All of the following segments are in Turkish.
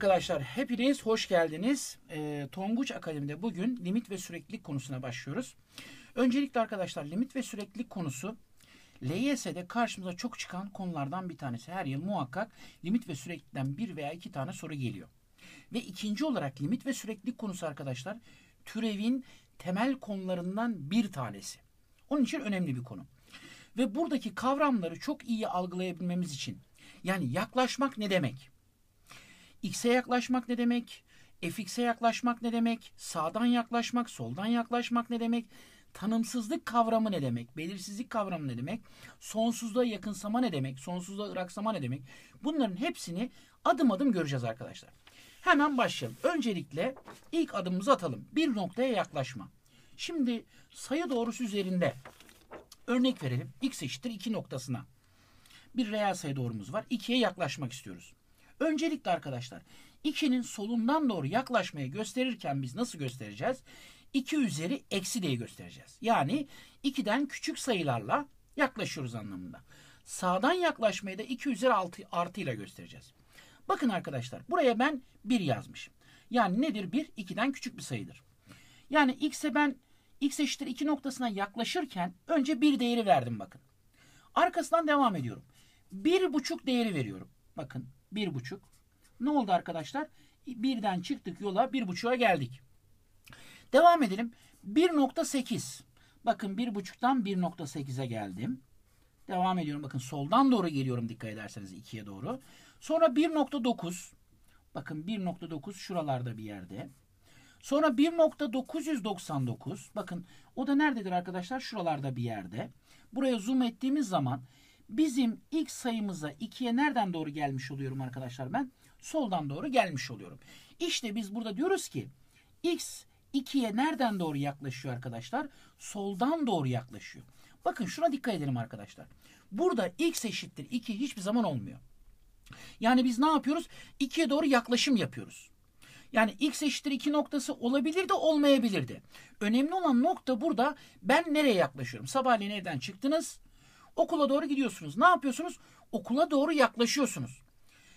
arkadaşlar hepiniz hoş geldiniz. E, Tonguç Akademi'de bugün limit ve süreklilik konusuna başlıyoruz. Öncelikle arkadaşlar limit ve süreklilik konusu LYS'de karşımıza çok çıkan konulardan bir tanesi. Her yıl muhakkak limit ve süreklilikten bir veya iki tane soru geliyor. Ve ikinci olarak limit ve süreklilik konusu arkadaşlar türevin temel konularından bir tanesi. Onun için önemli bir konu. Ve buradaki kavramları çok iyi algılayabilmemiz için yani yaklaşmak ne demek? X'e yaklaşmak ne demek? fx'e yaklaşmak ne demek? Sağdan yaklaşmak, soldan yaklaşmak ne demek? Tanımsızlık kavramı ne demek? Belirsizlik kavramı ne demek? Sonsuzluğa yakınsama ne demek? Sonsuzluğa ıraksama ne demek? Bunların hepsini adım adım göreceğiz arkadaşlar. Hemen başlayalım. Öncelikle ilk adımımızı atalım. Bir noktaya yaklaşma. Şimdi sayı doğrusu üzerinde örnek verelim. x eşittir 2 noktasına. Bir reel sayı doğrumuz var. 2'ye yaklaşmak istiyoruz. Öncelikle arkadaşlar 2'nin solundan doğru yaklaşmaya gösterirken biz nasıl göstereceğiz? 2 üzeri eksi d'yi göstereceğiz. Yani 2'den küçük sayılarla yaklaşıyoruz anlamında. Sağdan yaklaşmayı da 2 üzeri 6 artı ile göstereceğiz. Bakın arkadaşlar buraya ben 1 yazmışım. Yani nedir 1? 2'den küçük bir sayıdır. Yani x'e ben x eşittir 2 noktasına yaklaşırken önce 1 değeri verdim bakın. Arkasından devam ediyorum. 1,5 değeri veriyorum. Bakın bir buçuk. Ne oldu arkadaşlar? Birden çıktık yola bir buçuğa geldik. Devam edelim. 1.8. Bakın bir buçuktan 1.8'e geldim. Devam ediyorum. Bakın soldan doğru geliyorum dikkat ederseniz ikiye doğru. Sonra 1.9. Bakın 1.9 şuralarda bir yerde. Sonra 1.999. Bakın o da nerededir arkadaşlar? Şuralarda bir yerde. Buraya zoom ettiğimiz zaman Bizim x sayımıza 2'ye nereden doğru gelmiş oluyorum arkadaşlar ben? Soldan doğru gelmiş oluyorum. İşte biz burada diyoruz ki x 2'ye nereden doğru yaklaşıyor arkadaşlar? Soldan doğru yaklaşıyor. Bakın şuna dikkat edelim arkadaşlar. Burada x eşittir 2 hiçbir zaman olmuyor. Yani biz ne yapıyoruz? 2'ye doğru yaklaşım yapıyoruz. Yani x eşittir 2 noktası olabilir de olmayabilir de. Önemli olan nokta burada ben nereye yaklaşıyorum? Sabahleyin evden çıktınız Okula doğru gidiyorsunuz. Ne yapıyorsunuz? Okula doğru yaklaşıyorsunuz.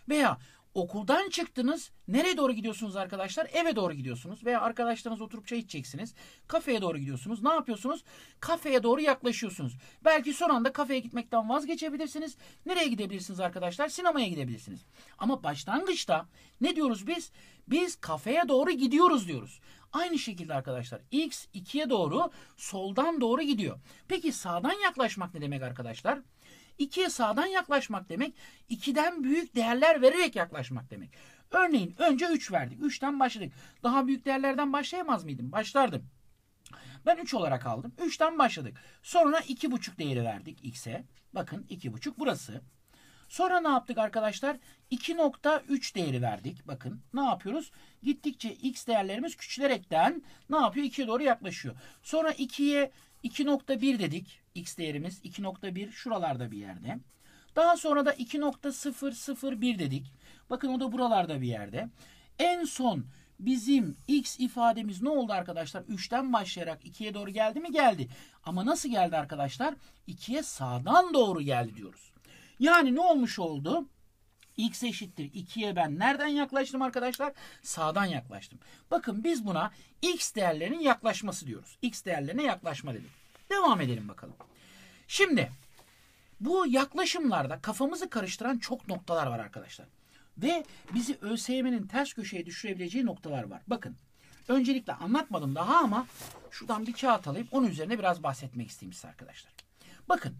Veya okuldan çıktınız. Nereye doğru gidiyorsunuz arkadaşlar? Eve doğru gidiyorsunuz. Veya arkadaşlarınız oturup çay içeceksiniz. Kafeye doğru gidiyorsunuz. Ne yapıyorsunuz? Kafeye doğru yaklaşıyorsunuz. Belki son anda kafeye gitmekten vazgeçebilirsiniz. Nereye gidebilirsiniz arkadaşlar? Sinemaya gidebilirsiniz. Ama başlangıçta ne diyoruz biz? Biz kafeye doğru gidiyoruz diyoruz. Aynı şekilde arkadaşlar x 2'ye doğru soldan doğru gidiyor. Peki sağdan yaklaşmak ne demek arkadaşlar? 2'ye sağdan yaklaşmak demek 2'den büyük değerler vererek yaklaşmak demek. Örneğin önce 3 verdik. 3'ten başladık. Daha büyük değerlerden başlayamaz mıydım? Başlardım. Ben 3 olarak aldım. 3'ten başladık. Sonra 2,5 değeri verdik x'e. Bakın 2,5 burası. Sonra ne yaptık arkadaşlar? 2.3 değeri verdik. Bakın ne yapıyoruz? Gittikçe x değerlerimiz küçülerekten ne yapıyor? 2'ye doğru yaklaşıyor. Sonra 2'ye 2.1 dedik. X değerimiz 2.1 şuralarda bir yerde. Daha sonra da 2.001 dedik. Bakın o da buralarda bir yerde. En son bizim x ifademiz ne oldu arkadaşlar? 3'ten başlayarak 2'ye doğru geldi mi? Geldi. Ama nasıl geldi arkadaşlar? 2'ye sağdan doğru geldi diyoruz. Yani ne olmuş oldu? x eşittir 2'ye ben nereden yaklaştım arkadaşlar? Sağdan yaklaştım. Bakın biz buna x değerlerinin yaklaşması diyoruz. x değerlerine yaklaşma dedik. Devam edelim bakalım. Şimdi bu yaklaşımlarda kafamızı karıştıran çok noktalar var arkadaşlar. Ve bizi ÖSYM'nin ters köşeye düşürebileceği noktalar var. Bakın öncelikle anlatmadım daha ama şuradan bir kağıt alayım. Onun üzerine biraz bahsetmek isteyeyim size arkadaşlar. Bakın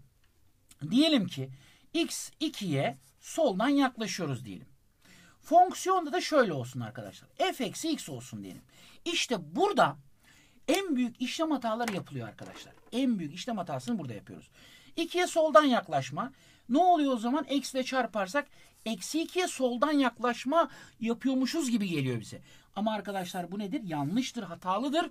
diyelim ki x2'ye soldan yaklaşıyoruz diyelim. Fonksiyonda da şöyle olsun arkadaşlar. f eksi x olsun diyelim. İşte burada en büyük işlem hataları yapılıyor arkadaşlar. En büyük işlem hatasını burada yapıyoruz. 2'ye soldan yaklaşma. Ne oluyor o zaman? Eksi çarparsak eksi 2'ye soldan yaklaşma yapıyormuşuz gibi geliyor bize. Ama arkadaşlar bu nedir? Yanlıştır, hatalıdır.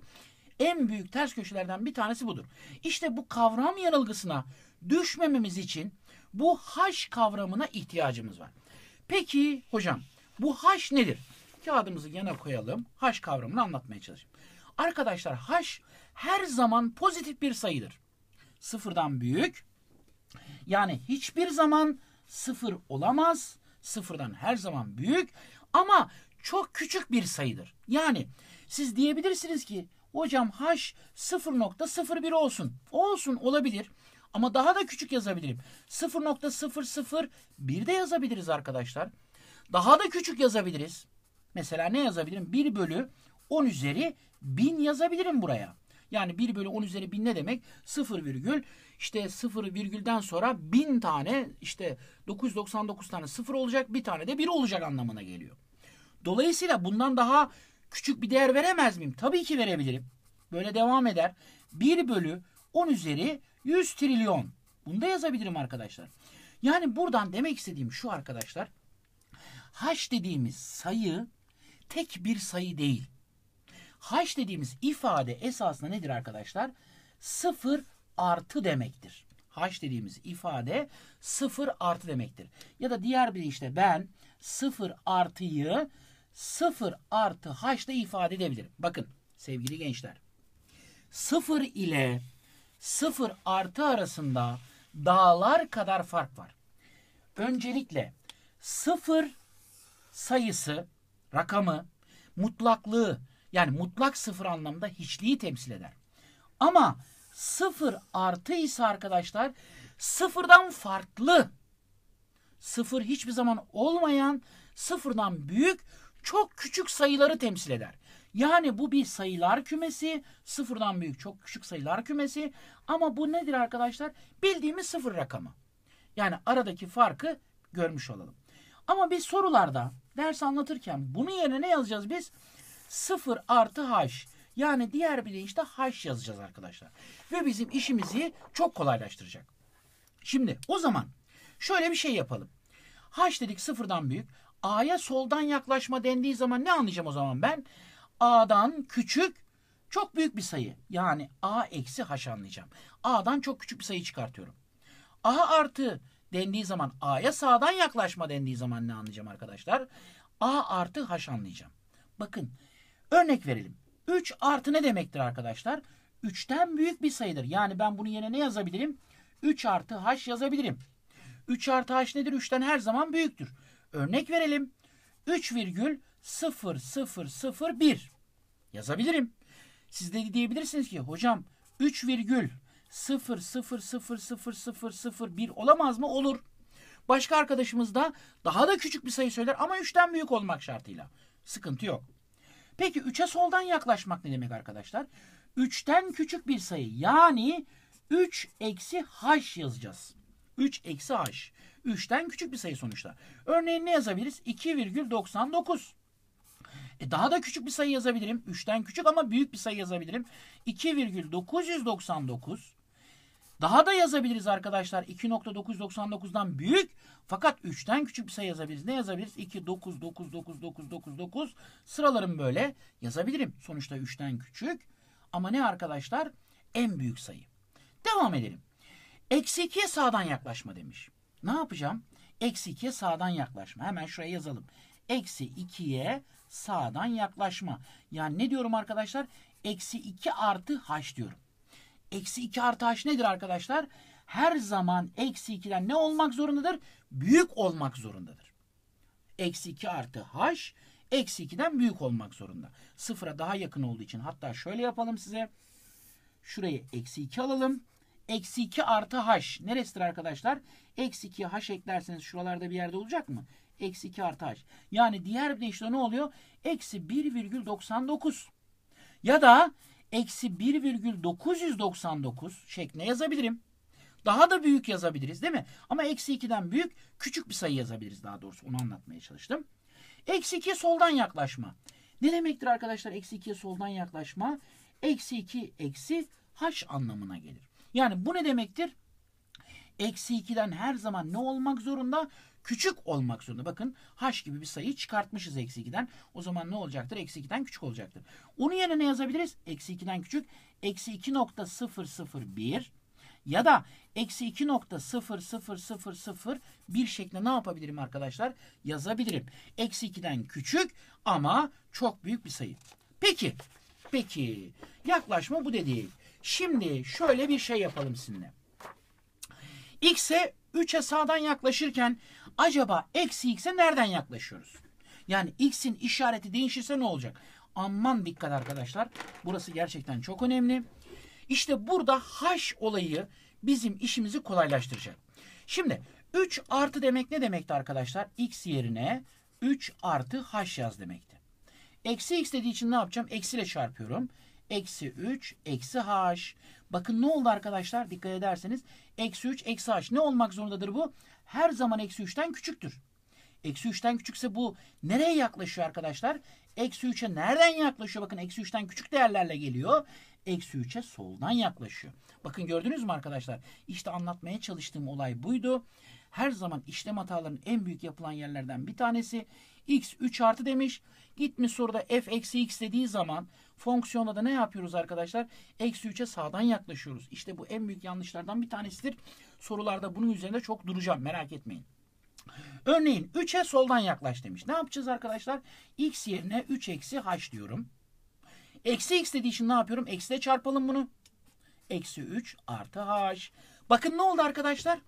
En büyük ters köşelerden bir tanesi budur. İşte bu kavram yanılgısına düşmememiz için bu haş kavramına ihtiyacımız var. Peki hocam bu haş nedir? Kağıdımızı yana koyalım. Haş kavramını anlatmaya çalışayım. Arkadaşlar haş her zaman pozitif bir sayıdır. Sıfırdan büyük. Yani hiçbir zaman sıfır olamaz. Sıfırdan her zaman büyük. Ama çok küçük bir sayıdır. Yani siz diyebilirsiniz ki hocam haş 0.01 olsun. Olsun olabilir. Ama daha da küçük yazabilirim. 0.001 de yazabiliriz arkadaşlar. Daha da küçük yazabiliriz. Mesela ne yazabilirim? 1 bölü 10 üzeri 1000 yazabilirim buraya. Yani 1 bölü 10 üzeri 1000 ne demek? 0 virgül işte 0 virgülden sonra 1000 tane işte 999 tane 0 olacak bir tane de 1 olacak anlamına geliyor. Dolayısıyla bundan daha küçük bir değer veremez miyim? Tabii ki verebilirim. Böyle devam eder. 1 bölü 10 üzeri 100 trilyon. Bunu da yazabilirim arkadaşlar. Yani buradan demek istediğim şu arkadaşlar. H dediğimiz sayı tek bir sayı değil. H dediğimiz ifade esasında nedir arkadaşlar? 0 artı demektir. H dediğimiz ifade 0 artı demektir. Ya da diğer bir işte ben 0 artıyı 0 artı H ifade edebilirim. Bakın sevgili gençler 0 ile sıfır artı arasında dağlar kadar fark var. Öncelikle sıfır sayısı, rakamı, mutlaklığı yani mutlak sıfır anlamda hiçliği temsil eder. Ama sıfır artı ise arkadaşlar sıfırdan farklı. Sıfır hiçbir zaman olmayan, sıfırdan büyük, çok küçük sayıları temsil eder. Yani bu bir sayılar kümesi. Sıfırdan büyük çok küçük sayılar kümesi. Ama bu nedir arkadaşlar? Bildiğimiz sıfır rakamı. Yani aradaki farkı görmüş olalım. Ama biz sorularda ders anlatırken bunun yerine ne yazacağız biz? sıfır artı h. Yani diğer bir deyişle h yazacağız arkadaşlar. Ve bizim işimizi çok kolaylaştıracak. Şimdi o zaman şöyle bir şey yapalım. H dedik sıfırdan büyük. A'ya soldan yaklaşma dendiği zaman ne anlayacağım o zaman ben? a'dan küçük çok büyük bir sayı. Yani a eksi h anlayacağım. a'dan çok küçük bir sayı çıkartıyorum. a artı dendiği zaman a'ya sağdan yaklaşma dendiği zaman ne anlayacağım arkadaşlar? a artı h anlayacağım. Bakın örnek verelim. 3 artı ne demektir arkadaşlar? 3'ten büyük bir sayıdır. Yani ben bunu yine ne yazabilirim? 3 artı h yazabilirim. 3 artı h nedir? 3'ten her zaman büyüktür. Örnek verelim. 3 virgül 0001 yazabilirim. Siz de diyebilirsiniz ki hocam 3 virgül 0,0000001 olamaz mı? Olur. Başka arkadaşımız da daha da küçük bir sayı söyler ama 3'ten büyük olmak şartıyla. Sıkıntı yok. Peki 3'e soldan yaklaşmak ne demek arkadaşlar? 3'ten küçük bir sayı yani 3 eksi h yazacağız. 3 eksi h. 3'ten küçük bir sayı sonuçta. Örneğin ne yazabiliriz? 2,99. E daha da küçük bir sayı yazabilirim. 3'ten küçük ama büyük bir sayı yazabilirim. 2,999 daha da yazabiliriz arkadaşlar. 2.999'dan büyük fakat 3'ten küçük bir sayı yazabiliriz. Ne yazabiliriz? 2, 9, 9, 9, 9, 9, 9 sıralarım böyle yazabilirim. Sonuçta 3'ten küçük ama ne arkadaşlar? En büyük sayı. Devam edelim. Eksi 2'ye sağdan yaklaşma demiş. Ne yapacağım? Eksi 2'ye sağdan yaklaşma. Hemen şuraya yazalım. Eksi 2'ye sağdan yaklaşma. Yani ne diyorum arkadaşlar? Eksi 2 artı h diyorum. Eksi 2 artı h nedir arkadaşlar? Her zaman eksi 2'den ne olmak zorundadır? Büyük olmak zorundadır. Eksi 2 artı h eksi 2'den büyük olmak zorunda. Sıfıra daha yakın olduğu için hatta şöyle yapalım size. Şuraya eksi 2 alalım. Eksi 2 artı h. Neresidir arkadaşlar? Eksi 2 h eklerseniz şuralarda bir yerde olacak mı? Eksi 2 artı h. Yani diğer bir deyişle ne oluyor? Eksi 1,99. Ya da eksi 1,999 şeklinde yazabilirim. Daha da büyük yazabiliriz değil mi? Ama eksi 2'den büyük küçük bir sayı yazabiliriz daha doğrusu. Onu anlatmaya çalıştım. Eksi 2 soldan yaklaşma. Ne demektir arkadaşlar eksi 2'ye soldan yaklaşma? Eksi 2 eksi h anlamına gelir. Yani bu ne demektir? Eksi 2'den her zaman ne olmak zorunda? küçük olmak zorunda. Bakın h gibi bir sayı çıkartmışız eksi 2'den. O zaman ne olacaktır? Eksi 2'den küçük olacaktır. Onun yerine ne yazabiliriz? Eksi 2'den küçük. Eksi 2.001 ya da eksi 2.00001 şeklinde ne yapabilirim arkadaşlar? Yazabilirim. Eksi 2'den küçük ama çok büyük bir sayı. Peki, peki yaklaşma bu dedi. Şimdi şöyle bir şey yapalım sizinle. X'e 3'e sağdan yaklaşırken Acaba eksi x'e nereden yaklaşıyoruz? Yani x'in işareti değişirse ne olacak? Aman dikkat arkadaşlar. Burası gerçekten çok önemli. İşte burada h olayı bizim işimizi kolaylaştıracak. Şimdi 3 artı demek ne demekti arkadaşlar? X yerine 3 artı h yaz demekti. Eksi x dediği için ne yapacağım? Eksiyle çarpıyorum. Eksi 3 eksi h. Bakın ne oldu arkadaşlar? Dikkat ederseniz. Eksi 3 eksi h. Ne olmak zorundadır bu? her zaman eksi 3'ten küçüktür. Eksi 3'ten küçükse bu nereye yaklaşıyor arkadaşlar? Eksi 3'e nereden yaklaşıyor? Bakın eksi 3'ten küçük değerlerle geliyor. Eksi 3'e soldan yaklaşıyor. Bakın gördünüz mü arkadaşlar? İşte anlatmaya çalıştığım olay buydu. Her zaman işlem hatalarının en büyük yapılan yerlerden bir tanesi. X 3 artı demiş. Gitmiş soruda f eksi x dediği zaman fonksiyonda da ne yapıyoruz arkadaşlar? Eksi 3'e sağdan yaklaşıyoruz. İşte bu en büyük yanlışlardan bir tanesidir sorularda bunun üzerinde çok duracağım merak etmeyin. Örneğin 3'e soldan yaklaş demiş. Ne yapacağız arkadaşlar? X yerine 3 eksi h diyorum. Eksi x dediği için ne yapıyorum? Eksiyle çarpalım bunu. Eksi 3 artı h. Bakın ne oldu arkadaşlar?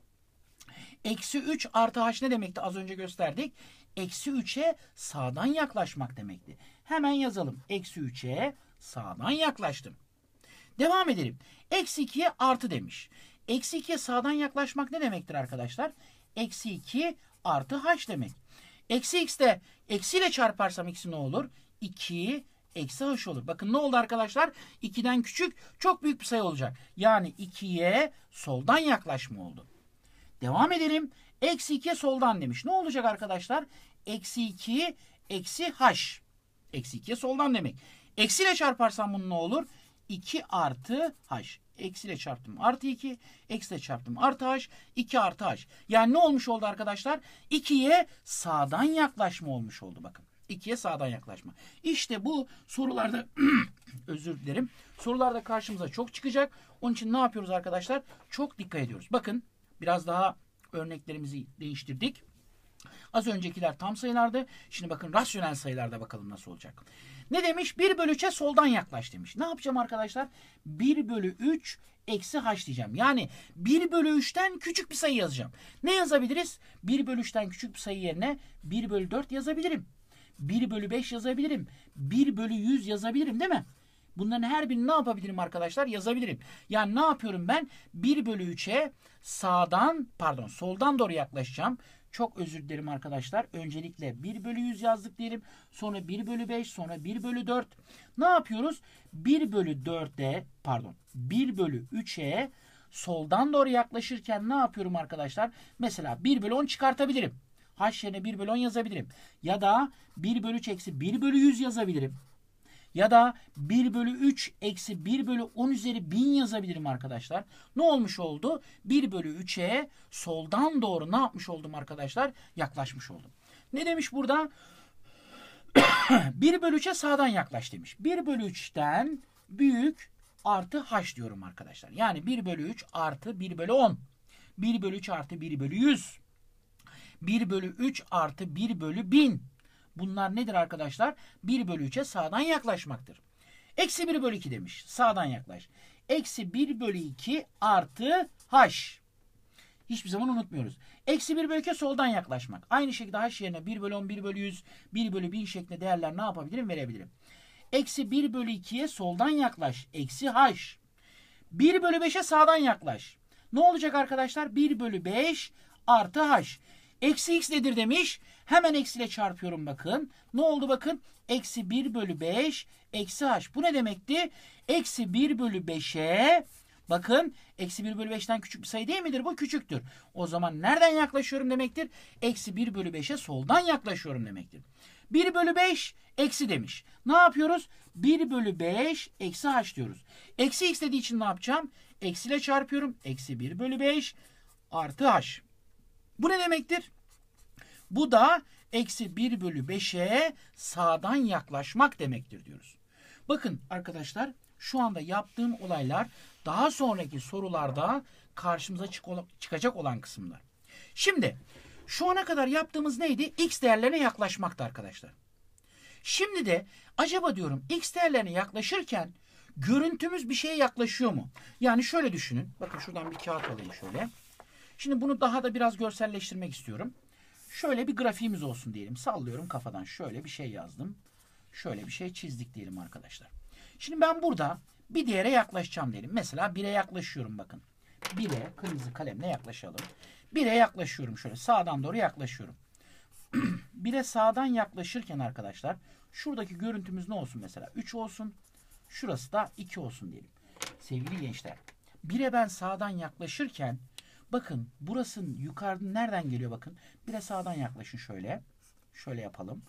Eksi 3 artı h ne demekti? Az önce gösterdik. Eksi 3'e sağdan yaklaşmak demekti. Hemen yazalım. Eksi 3'e sağdan yaklaştım. Devam edelim. Eksi 2'ye artı demiş. Eksi 2'ye sağdan yaklaşmak ne demektir arkadaşlar? Eksi 2 artı h demek. Eksi x de eksiyle çarparsam x'i ne olur? 2 eksi h olur. Bakın ne oldu arkadaşlar? 2'den küçük çok büyük bir sayı olacak. Yani 2'ye soldan yaklaşma oldu. Devam edelim. Eksi 2 soldan demiş. Ne olacak arkadaşlar? Eksi 2 eksi h. Eksi 2 soldan demek. Eksiyle çarparsam bunun ne olur? 2 artı h eksiyle çarptım artı 2. Eksiyle çarptım artı h. 2 artı h. Yani ne olmuş oldu arkadaşlar? 2'ye sağdan yaklaşma olmuş oldu bakın. 2'ye sağdan yaklaşma. İşte bu sorularda özür dilerim. Sorularda karşımıza çok çıkacak. Onun için ne yapıyoruz arkadaşlar? Çok dikkat ediyoruz. Bakın biraz daha örneklerimizi değiştirdik. Az öncekiler tam sayılardı. Şimdi bakın rasyonel sayılarda bakalım nasıl olacak. Ne demiş? 1 bölü 3'e soldan yaklaş demiş. Ne yapacağım arkadaşlar? 1 bölü 3 eksi h diyeceğim. Yani 1 bölü 3'ten küçük bir sayı yazacağım. Ne yazabiliriz? 1 bölü 3'ten küçük bir sayı yerine 1 bölü 4 yazabilirim. 1 bölü 5 yazabilirim. 1 bölü 100 yazabilirim değil mi? Bunların her birini ne yapabilirim arkadaşlar? Yazabilirim. Yani ne yapıyorum ben? 1 bölü 3'e sağdan pardon soldan doğru yaklaşacağım. Çok özür dilerim arkadaşlar. Öncelikle 1 bölü 100 yazdık diyelim. Sonra 1 bölü 5 sonra 1 bölü 4. Ne yapıyoruz? 1 bölü 4'e pardon 1 bölü 3'e soldan doğru yaklaşırken ne yapıyorum arkadaşlar? Mesela 1 bölü 10 çıkartabilirim. H yerine 1 bölü 10 yazabilirim. Ya da 1 bölü 3 eksi 1 bölü 100 yazabilirim ya da 1 bölü 3 eksi 1 bölü 10 üzeri 1000 yazabilirim arkadaşlar. Ne olmuş oldu? 1 bölü 3'e soldan doğru ne yapmış oldum arkadaşlar? Yaklaşmış oldum. Ne demiş burada? 1 bölü 3'e sağdan yaklaş demiş. 1 bölü 3'ten büyük artı h diyorum arkadaşlar. Yani 1 bölü 3 artı 1 bölü 10. 1 bölü 3 artı 1 bölü 100. 1 bölü 3 artı 1 bölü 1000. Bunlar nedir arkadaşlar? 1 bölü 3'e sağdan yaklaşmaktır. Eksi 1 bölü 2 demiş. Sağdan yaklaş. Eksi 1 bölü 2 artı h. Hiçbir zaman unutmuyoruz. Eksi 1 bölü 2 soldan yaklaşmak. Aynı şekilde h yerine 1 bölü 10, 1 bölü 100, 1 bölü 1000 şeklinde değerler ne yapabilirim? Verebilirim. Eksi 1 bölü 2'ye soldan yaklaş. Eksi h. 1 bölü 5'e sağdan yaklaş. Ne olacak arkadaşlar? 1 bölü 5 artı h. Eksi x nedir demiş? Hemen eksiyle çarpıyorum bakın. Ne oldu bakın? Eksi 1 bölü 5 eksi h. Bu ne demekti? Eksi 1 bölü 5'e bakın eksi 1 bölü 5'ten küçük bir sayı değil midir? Bu küçüktür. O zaman nereden yaklaşıyorum demektir? Eksi 1 bölü 5'e soldan yaklaşıyorum demektir. 1 bölü 5 eksi demiş. Ne yapıyoruz? 1 bölü 5 eksi h diyoruz. Eksi x dediği için ne yapacağım? Eksiyle çarpıyorum. Eksi 1 bölü 5 artı h. Bu ne demektir? Bu da eksi 1 bölü 5'e sağdan yaklaşmak demektir diyoruz. Bakın arkadaşlar şu anda yaptığım olaylar daha sonraki sorularda karşımıza çık çıkacak olan kısımlar. Şimdi şu ana kadar yaptığımız neydi? X değerlerine yaklaşmaktı arkadaşlar. Şimdi de acaba diyorum X değerlerine yaklaşırken görüntümüz bir şeye yaklaşıyor mu? Yani şöyle düşünün. Bakın şuradan bir kağıt alayım şöyle. Şimdi bunu daha da biraz görselleştirmek istiyorum. Şöyle bir grafiğimiz olsun diyelim. Sallıyorum kafadan. Şöyle bir şey yazdım. Şöyle bir şey çizdik diyelim arkadaşlar. Şimdi ben burada bir değere yaklaşacağım diyelim. Mesela 1'e yaklaşıyorum bakın. 1'e kırmızı kalemle yaklaşalım. 1'e yaklaşıyorum şöyle. Sağdan doğru yaklaşıyorum. 1'e sağdan yaklaşırken arkadaşlar şuradaki görüntümüz ne olsun mesela? 3 olsun. Şurası da 2 olsun diyelim. Sevgili gençler 1'e ben sağdan yaklaşırken Bakın burasının yukarıdan nereden geliyor bakın. Bire sağdan yaklaşın şöyle. Şöyle yapalım.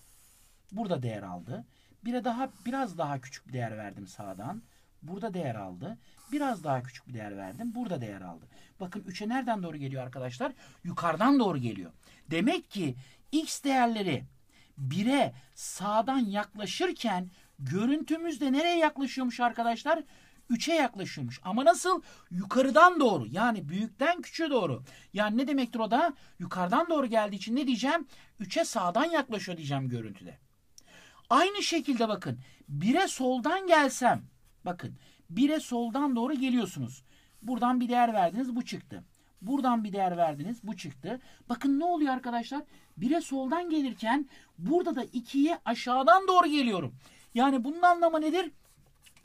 Burada değer aldı. Bire daha biraz daha küçük bir değer verdim sağdan. Burada değer aldı. Biraz daha küçük bir değer verdim. Burada değer aldı. Bakın 3'e nereden doğru geliyor arkadaşlar? Yukarıdan doğru geliyor. Demek ki x değerleri 1'e sağdan yaklaşırken görüntümüzde nereye yaklaşıyormuş arkadaşlar? 3'e yaklaşıyormuş. Ama nasıl? Yukarıdan doğru. Yani büyükten küçüğe doğru. Yani ne demektir o da? Yukarıdan doğru geldiği için ne diyeceğim? 3'e sağdan yaklaşıyor diyeceğim görüntüde. Aynı şekilde bakın. 1'e soldan gelsem. Bakın. 1'e soldan doğru geliyorsunuz. Buradan bir değer verdiniz. Bu çıktı. Buradan bir değer verdiniz. Bu çıktı. Bakın ne oluyor arkadaşlar? 1'e soldan gelirken burada da 2'ye aşağıdan doğru geliyorum. Yani bunun anlamı nedir?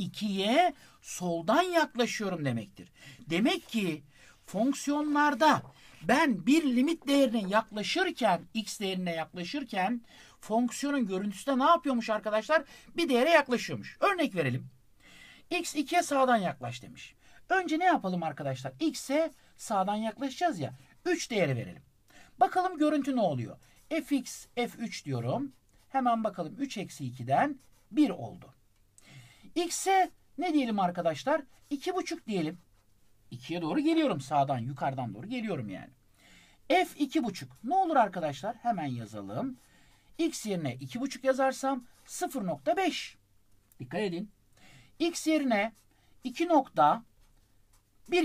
2'ye soldan yaklaşıyorum demektir. Demek ki fonksiyonlarda ben bir limit değerine yaklaşırken, x değerine yaklaşırken fonksiyonun görüntüsünde ne yapıyormuş arkadaşlar? Bir değere yaklaşıyormuş. Örnek verelim. x 2'ye sağdan yaklaş demiş. Önce ne yapalım arkadaşlar? x'e sağdan yaklaşacağız ya. 3 değeri verelim. Bakalım görüntü ne oluyor? fx f3 diyorum. Hemen bakalım 3 eksi 2'den 1 oldu. x'e ne diyelim arkadaşlar? 2,5 diyelim. 2'ye doğru geliyorum sağdan yukarıdan doğru geliyorum yani. F 2,5 ne olur arkadaşlar? Hemen yazalım. X yerine 2,5 yazarsam 0,5. Dikkat edin. X yerine 2,1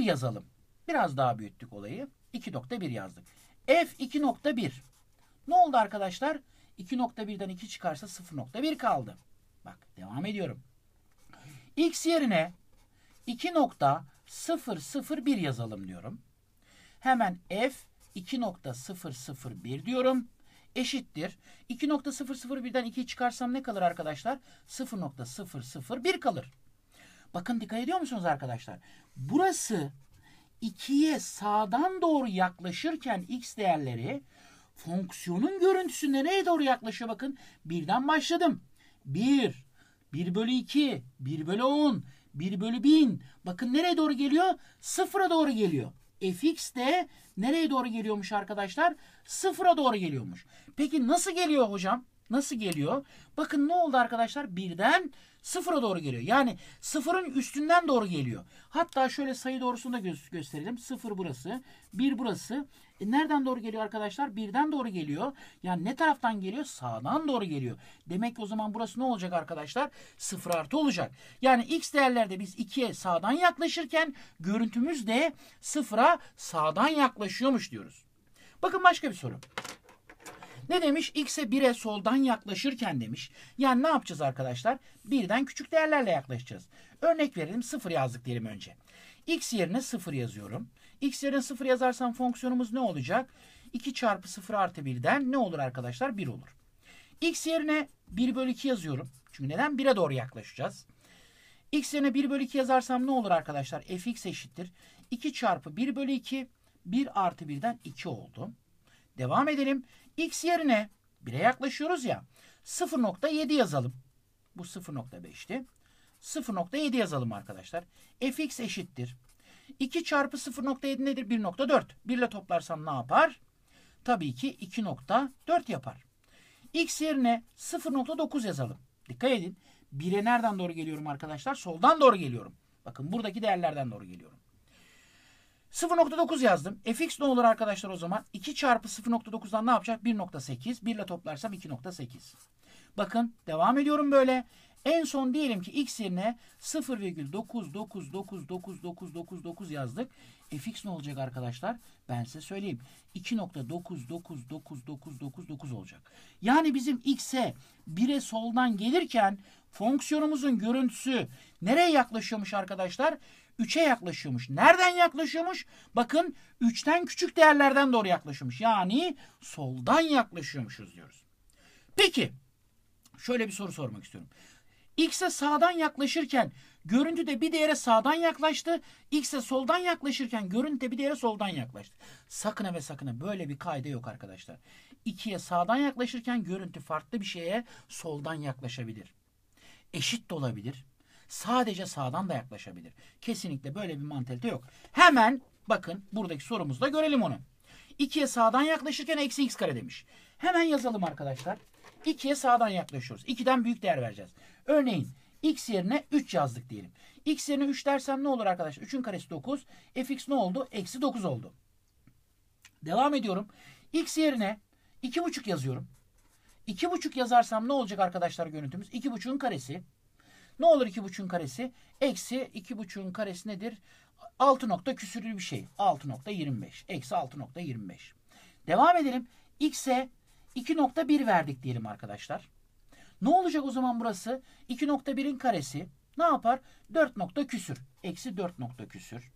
yazalım. Biraz daha büyüttük olayı. 2,1 yazdık. F 2,1. Ne oldu arkadaşlar? 2,1'den 2 çıkarsa 0,1 kaldı. Bak devam ediyorum. X yerine 2.001 yazalım diyorum. Hemen F 2.001 diyorum. Eşittir. 2.001'den 2'yi çıkarsam ne kalır arkadaşlar? 0.001 kalır. Bakın dikkat ediyor musunuz arkadaşlar? Burası 2'ye sağdan doğru yaklaşırken x değerleri fonksiyonun görüntüsünde neye doğru yaklaşıyor bakın. Birden başladım. 1, 1 bölü 2, 1 bölü 10, 1 bölü 1000. Bakın nereye doğru geliyor? Sıfıra doğru geliyor. fx de nereye doğru geliyormuş arkadaşlar? Sıfıra doğru geliyormuş. Peki nasıl geliyor hocam? Nasıl geliyor? Bakın ne oldu arkadaşlar? Birden sıfıra doğru geliyor. Yani sıfırın üstünden doğru geliyor. Hatta şöyle sayı doğrusunu da gösterelim. Sıfır burası, bir burası. E nereden doğru geliyor arkadaşlar? Birden doğru geliyor. Yani ne taraftan geliyor? Sağdan doğru geliyor. Demek ki o zaman burası ne olacak arkadaşlar? 0 artı olacak. Yani x değerlerde biz 2'ye sağdan yaklaşırken görüntümüz de 0'a sağdan yaklaşıyormuş diyoruz. Bakın başka bir soru. Ne demiş? X'e 1'e soldan yaklaşırken demiş. Yani ne yapacağız arkadaşlar? Birden küçük değerlerle yaklaşacağız. Örnek verelim 0 yazdık diyelim önce. X yerine 0 yazıyorum x yerine 0 yazarsam fonksiyonumuz ne olacak? 2 çarpı 0 artı 1'den ne olur arkadaşlar? 1 olur. x yerine 1 bölü 2 yazıyorum. Çünkü neden? 1'e doğru yaklaşacağız. x yerine 1 bölü 2 yazarsam ne olur arkadaşlar? fx eşittir. 2 çarpı 1 bölü 2 1 artı 1'den 2 oldu. Devam edelim. x yerine 1'e yaklaşıyoruz ya. 0.7 yazalım. Bu 0.5'ti. 0.7 yazalım arkadaşlar. fx eşittir. 2 çarpı 0.7 nedir? 1.4. 1 ile toplarsam ne yapar? Tabii ki 2.4 yapar. X yerine 0.9 yazalım. Dikkat edin. 1'e nereden doğru geliyorum arkadaşlar? Soldan doğru geliyorum. Bakın buradaki değerlerden doğru geliyorum. 0.9 yazdım. fx ne olur arkadaşlar o zaman? 2 çarpı 0.9'dan ne yapacak? 1.8. 1 ile toplarsam 2.8. Bakın devam ediyorum böyle. En son diyelim ki x yerine 0,999999 yazdık. E, fx ne olacak arkadaşlar? Ben size söyleyeyim. 2.999999 olacak. Yani bizim x'e 1'e soldan gelirken fonksiyonumuzun görüntüsü nereye yaklaşıyormuş arkadaşlar? 3'e yaklaşıyormuş. Nereden yaklaşıyormuş? Bakın 3'ten küçük değerlerden doğru yaklaşıyormuş. Yani soldan yaklaşıyormuşuz diyoruz. Peki şöyle bir soru sormak istiyorum. X'e sağdan yaklaşırken görüntüde bir değere sağdan yaklaştı. X'e soldan yaklaşırken görüntüde bir değere soldan yaklaştı. Sakın ve sakın böyle bir kaide yok arkadaşlar. 2'ye sağdan yaklaşırken görüntü farklı bir şeye soldan yaklaşabilir. Eşit de olabilir. Sadece sağdan da yaklaşabilir. Kesinlikle böyle bir mantalite yok. Hemen bakın buradaki sorumuzda görelim onu. 2'ye sağdan yaklaşırken eksi x kare demiş. Hemen yazalım arkadaşlar. 2'ye sağdan yaklaşıyoruz. 2'den büyük değer vereceğiz. Örneğin x yerine 3 yazdık diyelim. x yerine 3 dersem ne olur arkadaşlar? 3'ün karesi 9. fx ne oldu? Eksi 9 oldu. Devam ediyorum. x yerine 2,5 yazıyorum. 2,5 yazarsam ne olacak arkadaşlar görüntümüz? 2,5'un karesi. Ne olur 2,5'un karesi? Eksi 2,5'un karesi nedir? 6 nokta küsürlü bir şey. 6.25. Eksi 6.25. Devam edelim. X'e 2.1 verdik diyelim arkadaşlar. Ne olacak o zaman burası? 2.1'in karesi ne yapar? 4 nokta küsür. Eksi 4 nokta küsür.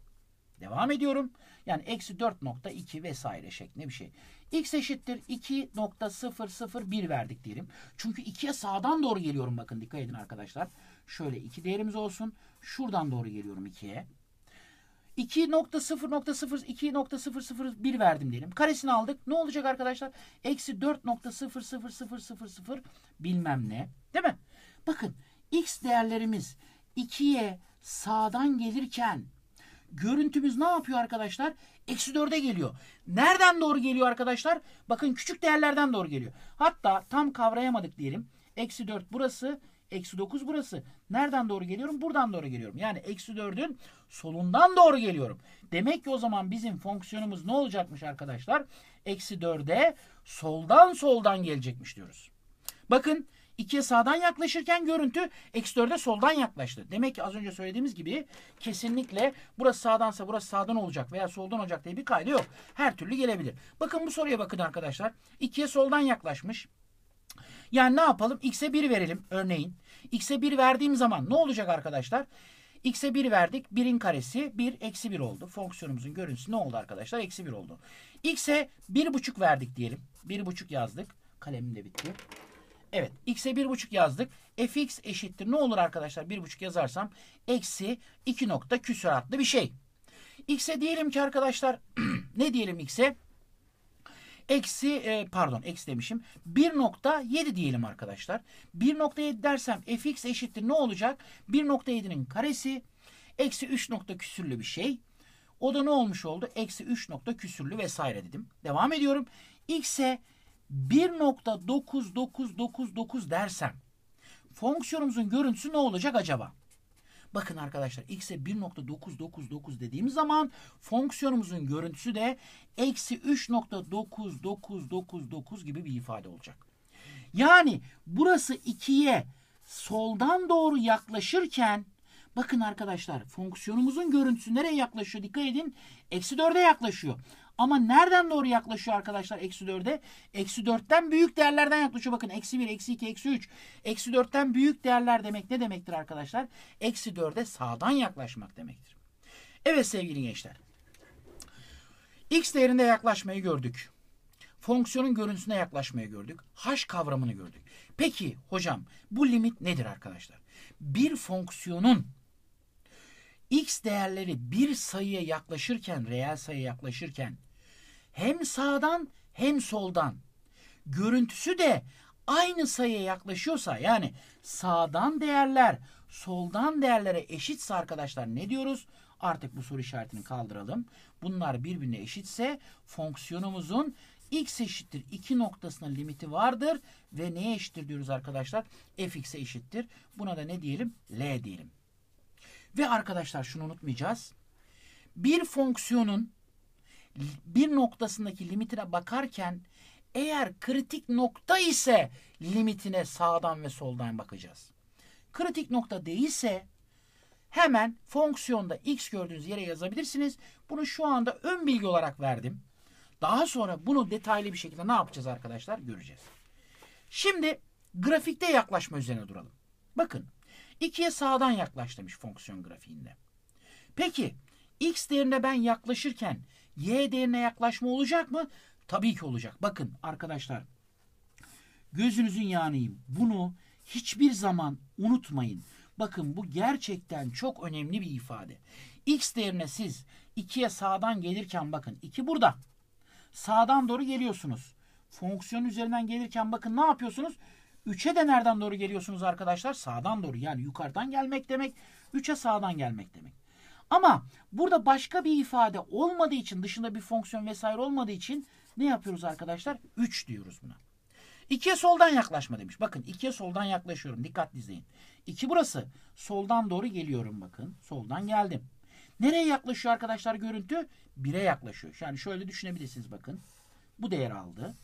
Devam ediyorum. Yani eksi 4.2 vesaire şeklinde bir şey. X eşittir 2.001 verdik diyelim. Çünkü 2'ye sağdan doğru geliyorum bakın dikkat edin arkadaşlar. Şöyle 2 değerimiz olsun. Şuradan doğru geliyorum 2'ye. 2.0.0 verdim diyelim. Karesini aldık. Ne olacak arkadaşlar? Eksi 4.0.0.0.0 bilmem ne. Değil mi? Bakın x değerlerimiz 2'ye sağdan gelirken görüntümüz ne yapıyor arkadaşlar? Eksi 4'e geliyor. Nereden doğru geliyor arkadaşlar? Bakın küçük değerlerden doğru geliyor. Hatta tam kavrayamadık diyelim. Eksi 4 burası. Eksi 9 burası. Nereden doğru geliyorum? Buradan doğru geliyorum. Yani eksi 4'ün solundan doğru geliyorum. Demek ki o zaman bizim fonksiyonumuz ne olacakmış arkadaşlar? Eksi 4'e soldan soldan gelecekmiş diyoruz. Bakın 2'ye sağdan yaklaşırken görüntü eksi 4'e soldan yaklaştı. Demek ki az önce söylediğimiz gibi kesinlikle burası sağdansa burası sağdan olacak veya soldan olacak diye bir kaydı yok. Her türlü gelebilir. Bakın bu soruya bakın arkadaşlar. 2'ye soldan yaklaşmış. Yani ne yapalım? X'e 1 verelim örneğin. X'e 1 verdiğim zaman ne olacak arkadaşlar? X'e 1 verdik. 1'in karesi 1 eksi 1 oldu. Fonksiyonumuzun görüntüsü ne oldu arkadaşlar? Eksi 1 oldu. X'e 1,5 verdik diyelim. 1,5 yazdık. Kalemim de bitti. Evet. X'e 1,5 yazdık. Fx eşittir. Ne olur arkadaşlar? 1,5 yazarsam eksi 2 nokta küsuratlı bir şey. X'e diyelim ki arkadaşlar ne diyelim X'e? Eksi e, pardon eksi demişim. 1.7 diyelim arkadaşlar. 1.7 dersem fx eşittir ne olacak? 1.7'nin karesi eksi 3 nokta küsürlü bir şey. O da ne olmuş oldu? Eksi 3 nokta küsürlü vesaire dedim. Devam ediyorum. X'e 1.9999 dersem fonksiyonumuzun görüntüsü ne olacak acaba? Bakın arkadaşlar x'e 1.999 dediğim zaman fonksiyonumuzun görüntüsü de eksi 3.9999 gibi bir ifade olacak. Yani burası 2'ye soldan doğru yaklaşırken bakın arkadaşlar fonksiyonumuzun görüntüsü nereye yaklaşıyor? Dikkat edin. Eksi 4'e yaklaşıyor. Ama nereden doğru yaklaşıyor arkadaşlar eksi 4'e? Eksi 4'ten büyük değerlerden yaklaşıyor. Bakın eksi 1, eksi 2, eksi 3. Eksi 4'ten büyük değerler demek ne demektir arkadaşlar? Eksi 4'e sağdan yaklaşmak demektir. Evet sevgili gençler. X değerinde yaklaşmayı gördük. Fonksiyonun görüntüsüne yaklaşmayı gördük. H kavramını gördük. Peki hocam bu limit nedir arkadaşlar? Bir fonksiyonun x değerleri bir sayıya yaklaşırken, reel sayıya yaklaşırken hem sağdan hem soldan görüntüsü de aynı sayıya yaklaşıyorsa yani sağdan değerler soldan değerlere eşitse arkadaşlar ne diyoruz? Artık bu soru işaretini kaldıralım. Bunlar birbirine eşitse fonksiyonumuzun x eşittir 2 noktasına limiti vardır ve neye eşittir diyoruz arkadaşlar? fx'e eşittir. Buna da ne diyelim? L diyelim. Ve arkadaşlar şunu unutmayacağız. Bir fonksiyonun bir noktasındaki limitine bakarken eğer kritik nokta ise limitine sağdan ve soldan bakacağız. Kritik nokta değilse hemen fonksiyonda x gördüğünüz yere yazabilirsiniz. Bunu şu anda ön bilgi olarak verdim. Daha sonra bunu detaylı bir şekilde ne yapacağız arkadaşlar göreceğiz. Şimdi grafikte yaklaşma üzerine duralım. Bakın 2'ye sağdan yaklaş demiş fonksiyon grafiğinde. Peki x değerine ben yaklaşırken y değerine yaklaşma olacak mı? Tabii ki olacak. Bakın arkadaşlar gözünüzün yanıyım. Bunu hiçbir zaman unutmayın. Bakın bu gerçekten çok önemli bir ifade. X değerine siz 2'ye sağdan gelirken bakın 2 burada. Sağdan doğru geliyorsunuz. Fonksiyon üzerinden gelirken bakın ne yapıyorsunuz? 3'e de nereden doğru geliyorsunuz arkadaşlar? Sağdan doğru. Yani yukarıdan gelmek demek. 3'e sağdan gelmek demek. Ama burada başka bir ifade olmadığı için dışında bir fonksiyon vesaire olmadığı için ne yapıyoruz arkadaşlar? 3 diyoruz buna. 2'ye soldan yaklaşma demiş. Bakın 2'ye soldan yaklaşıyorum. Dikkatli izleyin. 2 burası. Soldan doğru geliyorum bakın. Soldan geldim. Nereye yaklaşıyor arkadaşlar görüntü? 1'e yaklaşıyor. Yani şöyle düşünebilirsiniz bakın. Bu değer aldı.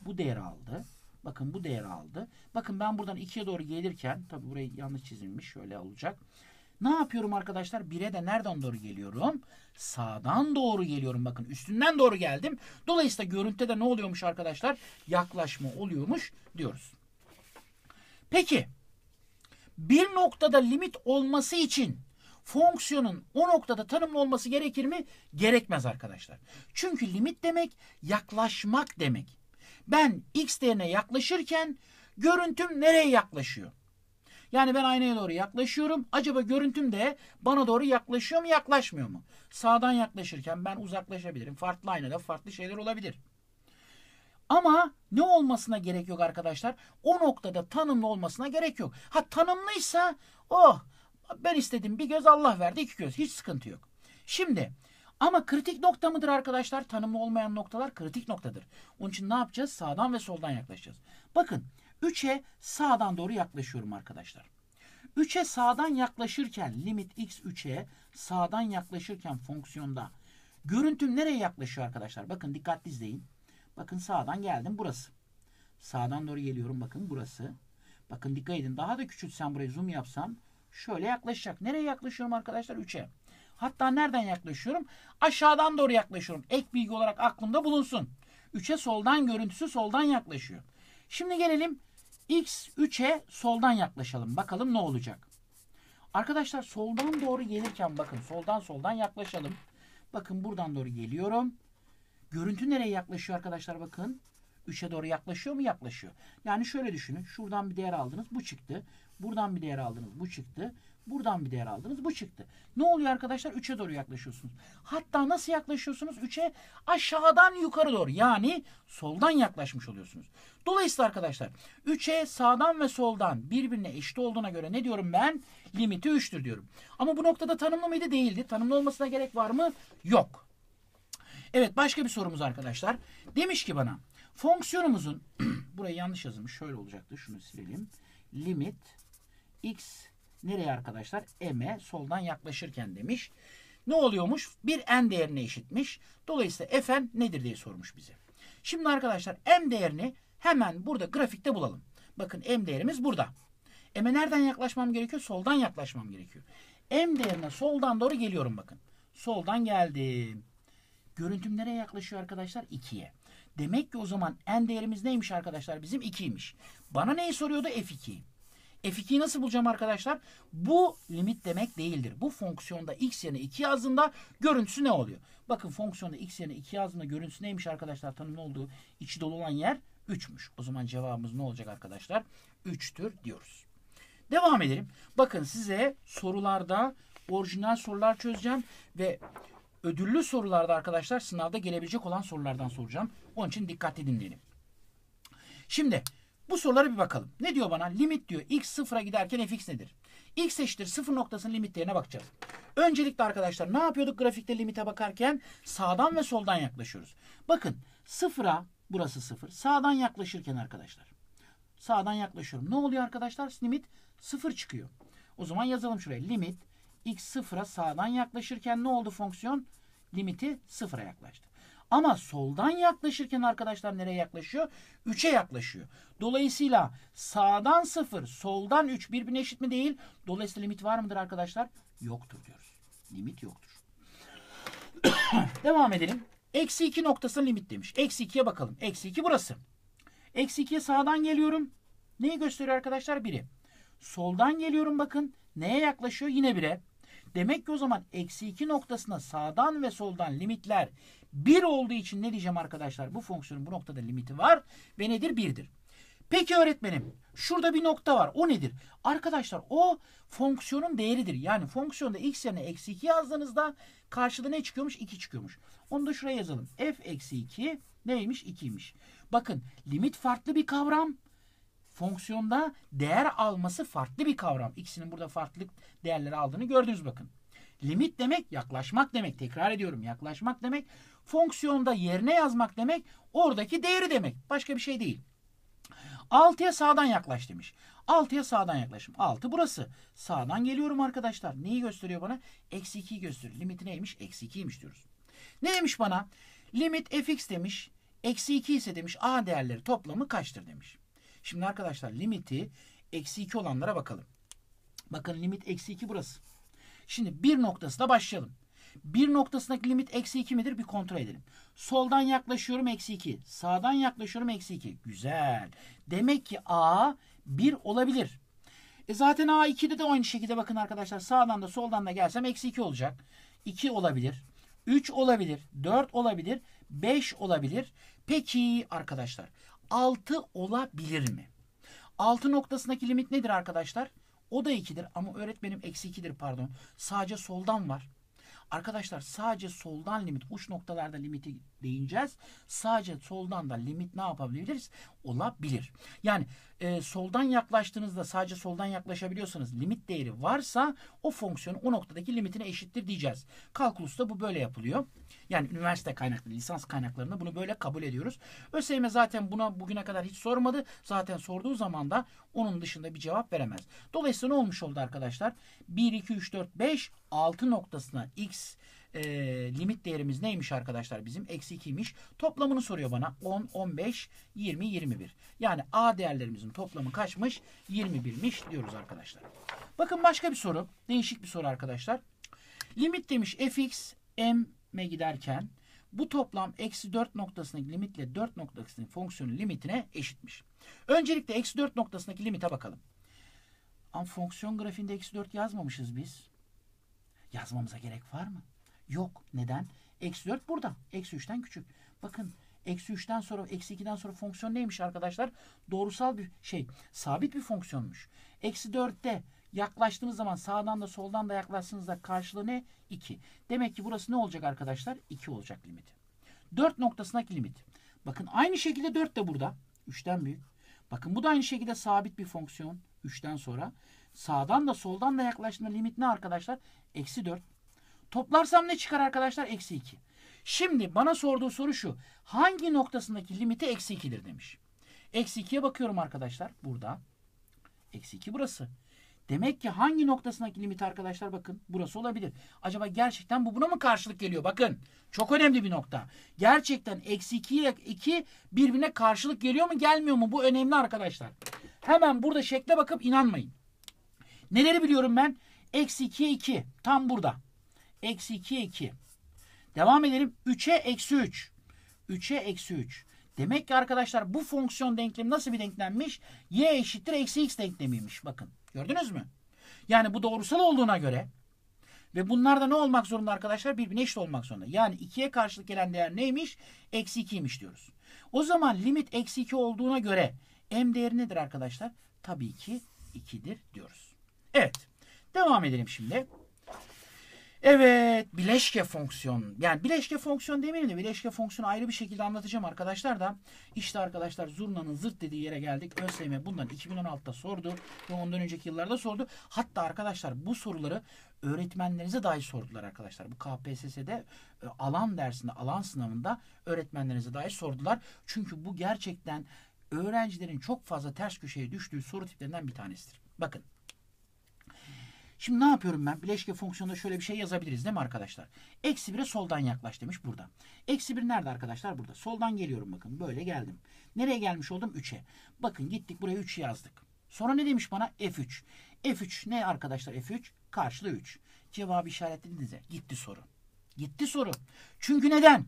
Bu değer aldı. Bakın bu değeri aldı. Bakın ben buradan 2'ye doğru gelirken tabi burayı yanlış çizilmiş şöyle olacak. Ne yapıyorum arkadaşlar? 1'e de nereden doğru geliyorum? Sağdan doğru geliyorum. Bakın üstünden doğru geldim. Dolayısıyla görüntüde de ne oluyormuş arkadaşlar? Yaklaşma oluyormuş diyoruz. Peki bir noktada limit olması için fonksiyonun o noktada tanımlı olması gerekir mi? Gerekmez arkadaşlar. Çünkü limit demek yaklaşmak demek. Ben X değerine yaklaşırken görüntüm nereye yaklaşıyor? Yani ben aynaya doğru yaklaşıyorum. Acaba görüntüm de bana doğru yaklaşıyor mu yaklaşmıyor mu? Sağdan yaklaşırken ben uzaklaşabilirim. Farklı aynada farklı şeyler olabilir. Ama ne olmasına gerek yok arkadaşlar. O noktada tanımlı olmasına gerek yok. Ha tanımlıysa oh ben istedim bir göz Allah verdi iki göz. Hiç sıkıntı yok. Şimdi ama kritik nokta mıdır arkadaşlar? Tanımlı olmayan noktalar kritik noktadır. Onun için ne yapacağız? Sağdan ve soldan yaklaşacağız. Bakın 3'e sağdan doğru yaklaşıyorum arkadaşlar. 3'e sağdan yaklaşırken limit x 3'e sağdan yaklaşırken fonksiyonda görüntüm nereye yaklaşıyor arkadaşlar? Bakın dikkatli izleyin. Bakın sağdan geldim burası. Sağdan doğru geliyorum bakın burası. Bakın dikkat edin daha da küçültsem burayı zoom yapsam şöyle yaklaşacak. Nereye yaklaşıyorum arkadaşlar? 3'e. Hatta nereden yaklaşıyorum? Aşağıdan doğru yaklaşıyorum. Ek bilgi olarak aklımda bulunsun. 3'e soldan görüntüsü soldan yaklaşıyor. Şimdi gelelim x 3'e soldan yaklaşalım. Bakalım ne olacak? Arkadaşlar soldan doğru gelirken bakın soldan soldan yaklaşalım. Bakın buradan doğru geliyorum. Görüntü nereye yaklaşıyor arkadaşlar bakın. 3'e doğru yaklaşıyor mu? Yaklaşıyor. Yani şöyle düşünün. Şuradan bir değer aldınız. Bu çıktı. Buradan bir değer aldınız. Bu çıktı. Buradan bir değer aldınız. Bu çıktı. Ne oluyor arkadaşlar? 3'e doğru yaklaşıyorsunuz. Hatta nasıl yaklaşıyorsunuz? 3'e aşağıdan yukarı doğru. Yani soldan yaklaşmış oluyorsunuz. Dolayısıyla arkadaşlar 3'e sağdan ve soldan birbirine eşit olduğuna göre ne diyorum ben? Limiti 3'tür diyorum. Ama bu noktada tanımlı mıydı? Değildi. Tanımlı olmasına gerek var mı? Yok. Evet başka bir sorumuz arkadaşlar. Demiş ki bana fonksiyonumuzun burayı yanlış yazmış şöyle olacaktı şunu silelim. Limit x Nereye arkadaşlar? M'e soldan yaklaşırken demiş. Ne oluyormuş? Bir n değerine eşitmiş. Dolayısıyla fn nedir diye sormuş bize. Şimdi arkadaşlar m değerini hemen burada grafikte bulalım. Bakın m değerimiz burada. M'e nereden yaklaşmam gerekiyor? Soldan yaklaşmam gerekiyor. M değerine soldan doğru geliyorum bakın. Soldan geldim. Görüntüm nereye yaklaşıyor arkadaşlar? 2'ye. Demek ki o zaman n değerimiz neymiş arkadaşlar? Bizim 2'ymiş. Bana neyi soruyordu? F2'yi. F2'yi nasıl bulacağım arkadaşlar? Bu limit demek değildir. Bu fonksiyonda x yerine 2 yazdığında görüntüsü ne oluyor? Bakın fonksiyonda x yerine 2 yazdığında görüntüsü neymiş arkadaşlar? Tanımlı olduğu içi dolu olan yer 3'müş. O zaman cevabımız ne olacak arkadaşlar? 3'tür diyoruz. Devam edelim. Bakın size sorularda orijinal sorular çözeceğim ve ödüllü sorularda arkadaşlar sınavda gelebilecek olan sorulardan soracağım. Onun için dikkatli dinleyelim. Şimdi bu sorulara bir bakalım. Ne diyor bana? Limit diyor. X sıfıra giderken fx nedir? X eşittir sıfır noktasının limitlerine bakacağız. Öncelikle arkadaşlar ne yapıyorduk grafikte limite bakarken? Sağdan ve soldan yaklaşıyoruz. Bakın sıfıra burası sıfır. Sağdan yaklaşırken arkadaşlar. Sağdan yaklaşıyorum. Ne oluyor arkadaşlar? Limit sıfır çıkıyor. O zaman yazalım şuraya. Limit x sıfıra sağdan yaklaşırken ne oldu fonksiyon? Limiti sıfıra yaklaştı. Ama soldan yaklaşırken arkadaşlar nereye yaklaşıyor? 3'e yaklaşıyor. Dolayısıyla sağdan 0, soldan 3 birbirine eşit mi değil? Dolayısıyla limit var mıdır arkadaşlar? Yoktur diyoruz. Limit yoktur. Devam edelim. Eksi 2 noktasının limit demiş. Eksi 2'ye bakalım. Eksi 2 burası. Eksi 2'ye sağdan geliyorum. Neyi gösteriyor arkadaşlar? 1'i. Soldan geliyorum bakın. Neye yaklaşıyor? Yine 1'e. Demek ki o zaman eksi 2 noktasına sağdan ve soldan limitler 1 olduğu için ne diyeceğim arkadaşlar? Bu fonksiyonun bu noktada limiti var ve nedir? 1'dir. Peki öğretmenim şurada bir nokta var. O nedir? Arkadaşlar o fonksiyonun değeridir. Yani fonksiyonda x yerine eksi 2 yazdığınızda karşıda ne çıkıyormuş? 2 çıkıyormuş. Onu da şuraya yazalım. f eksi 2 neymiş? 2'ymiş. Bakın limit farklı bir kavram fonksiyonda değer alması farklı bir kavram. İkisinin burada farklı değerleri aldığını gördünüz bakın. Limit demek yaklaşmak demek. Tekrar ediyorum yaklaşmak demek. Fonksiyonda yerine yazmak demek oradaki değeri demek. Başka bir şey değil. 6'ya sağdan yaklaş demiş. 6'ya sağdan yaklaşım. 6 burası. Sağdan geliyorum arkadaşlar. Neyi gösteriyor bana? Eksi 2'yi gösteriyor. Limit neymiş? Eksi 2'ymiş diyoruz. Ne demiş bana? Limit fx demiş. Eksi 2 ise demiş a değerleri toplamı kaçtır demiş. Şimdi arkadaşlar limiti eksi 2 olanlara bakalım. Bakın limit eksi 2 burası. Şimdi bir noktasına başlayalım. Bir noktasındaki limit eksi 2 midir? Bir kontrol edelim. Soldan yaklaşıyorum eksi 2. Sağdan yaklaşıyorum eksi 2. Güzel. Demek ki A 1 olabilir. E zaten A2'de de aynı şekilde bakın arkadaşlar. Sağdan da soldan da gelsem eksi 2 olacak. 2 olabilir. 3 olabilir. 4 olabilir. 5 olabilir. Peki arkadaşlar 6 olabilir mi? 6 noktasındaki limit nedir arkadaşlar? O da 2'dir ama öğretmenim eksi 2'dir pardon. Sadece soldan var. Arkadaşlar sadece soldan limit uç noktalarda limiti değineceğiz. Sadece soldan da limit ne yapabiliriz? Olabilir. Yani e, soldan yaklaştığınızda sadece soldan yaklaşabiliyorsanız limit değeri varsa o fonksiyonun o noktadaki limitine eşittir diyeceğiz. Kalkulusta bu böyle yapılıyor. Yani üniversite kaynaklı, lisans kaynaklarında bunu böyle kabul ediyoruz. ÖSYM zaten buna bugüne kadar hiç sormadı. Zaten sorduğu zaman da onun dışında bir cevap veremez. Dolayısıyla ne olmuş oldu arkadaşlar? 1, 2, 3, 4, 5, 6 noktasına x e, limit değerimiz neymiş arkadaşlar bizim? Eksi 2'ymiş. Toplamını soruyor bana. 10, 15, 20, 21. Yani A değerlerimizin toplamı kaçmış? 21'miş diyoruz arkadaşlar. Bakın başka bir soru. Değişik bir soru arkadaşlar. Limit demiş fx m'e giderken bu toplam eksi 4 noktasındaki limitle 4 noktasındaki fonksiyonun limitine eşitmiş. Öncelikle eksi 4 noktasındaki limite bakalım. Ama fonksiyon grafiğinde eksi 4 yazmamışız biz. Yazmamıza gerek var mı? Yok. Neden? Eksi 4 burada. Eksi 3'ten küçük. Bakın eksi 3'ten sonra eksi 2'den sonra fonksiyon neymiş arkadaşlar? Doğrusal bir şey. Sabit bir fonksiyonmuş. Eksi 4'te yaklaştığınız zaman sağdan da soldan da yaklaştığınızda karşılığı ne? 2. Demek ki burası ne olacak arkadaşlar? 2 olacak limiti. 4 noktasındaki limit. Bakın aynı şekilde 4 de burada. 3'ten büyük. Bakın bu da aynı şekilde sabit bir fonksiyon. 3'ten sonra. Sağdan da soldan da yaklaştığında limit ne arkadaşlar? Eksi 4. Toplarsam ne çıkar arkadaşlar? Eksi 2. Şimdi bana sorduğu soru şu. Hangi noktasındaki limiti eksi 2'dir demiş. Eksi 2'ye bakıyorum arkadaşlar. Burada. Eksi 2 burası. Demek ki hangi noktasındaki limit arkadaşlar bakın burası olabilir. Acaba gerçekten bu buna mı karşılık geliyor? Bakın çok önemli bir nokta. Gerçekten eksi 2 ile 2 birbirine karşılık geliyor mu gelmiyor mu? Bu önemli arkadaşlar. Hemen burada şekle bakıp inanmayın. Neleri biliyorum ben? Eksi 2'ye 2 tam burada. Eksi 2, 2. Devam edelim. 3'e eksi 3. 3'e eksi 3. Demek ki arkadaşlar bu fonksiyon denklemi nasıl bir denklemmiş? Y eşittir eksi x denklemiymiş. Bakın gördünüz mü? Yani bu doğrusal olduğuna göre ve bunlar da ne olmak zorunda arkadaşlar? Birbirine eşit olmak zorunda. Yani 2'ye karşılık gelen değer neymiş? Eksi 2'ymiş diyoruz. O zaman limit eksi 2 olduğuna göre m değeri nedir arkadaşlar? Tabii ki 2'dir diyoruz. Evet. Devam edelim şimdi. Evet bileşke fonksiyon. Yani bileşke fonksiyon demeyelim de bileşke fonksiyonu ayrı bir şekilde anlatacağım arkadaşlar da. İşte arkadaşlar zurnanın zırt dediği yere geldik. ÖSYM bundan 2016'da sordu ve ondan önceki yıllarda sordu. Hatta arkadaşlar bu soruları öğretmenlerinize dahi sordular arkadaşlar. Bu KPSS'de e, alan dersinde, alan sınavında öğretmenlerinize dahi sordular. Çünkü bu gerçekten öğrencilerin çok fazla ters köşeye düştüğü soru tiplerinden bir tanesidir. Bakın Şimdi ne yapıyorum ben? Bileşke fonksiyonda şöyle bir şey yazabiliriz değil mi arkadaşlar? Eksi 1'e soldan yaklaş demiş burada. Eksi 1 nerede arkadaşlar? Burada. Soldan geliyorum bakın. Böyle geldim. Nereye gelmiş oldum? 3'e. Bakın gittik buraya 3 yazdık. Sonra ne demiş bana? F3. F3 ne arkadaşlar F3? Karşılığı 3. Cevabı işaretlediniz. Gitti soru. Gitti soru. Çünkü neden?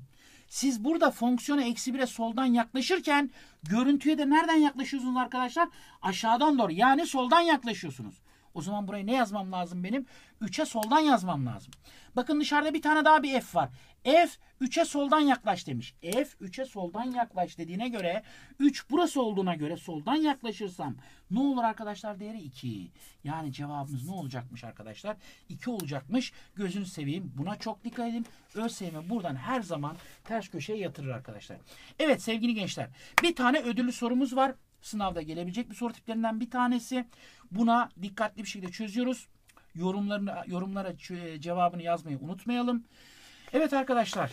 Siz burada fonksiyona eksi 1'e soldan yaklaşırken görüntüye de nereden yaklaşıyorsunuz arkadaşlar? Aşağıdan doğru yani soldan yaklaşıyorsunuz. O zaman buraya ne yazmam lazım benim? 3'e soldan yazmam lazım. Bakın dışarıda bir tane daha bir f var. F 3'e soldan yaklaş demiş. F 3'e soldan yaklaş dediğine göre 3 burası olduğuna göre soldan yaklaşırsam ne olur arkadaşlar değeri 2. Yani cevabımız ne olacakmış arkadaşlar? 2 olacakmış. Gözünü seveyim. Buna çok dikkat edin. ÖSYM buradan her zaman ters köşeye yatırır arkadaşlar. Evet sevgili gençler bir tane ödüllü sorumuz var sınavda gelebilecek bir soru tiplerinden bir tanesi. Buna dikkatli bir şekilde çözüyoruz. Yorumlarına, yorumlara cevabını yazmayı unutmayalım. Evet arkadaşlar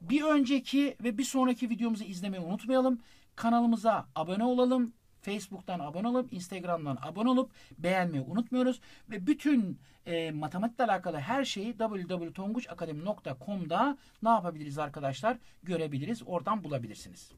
bir önceki ve bir sonraki videomuzu izlemeyi unutmayalım. Kanalımıza abone olalım. Facebook'tan abone olup, Instagram'dan abone olup beğenmeyi unutmuyoruz. Ve bütün e, matematikle alakalı her şeyi www.tonguçakademi.com'da ne yapabiliriz arkadaşlar? Görebiliriz, oradan bulabilirsiniz.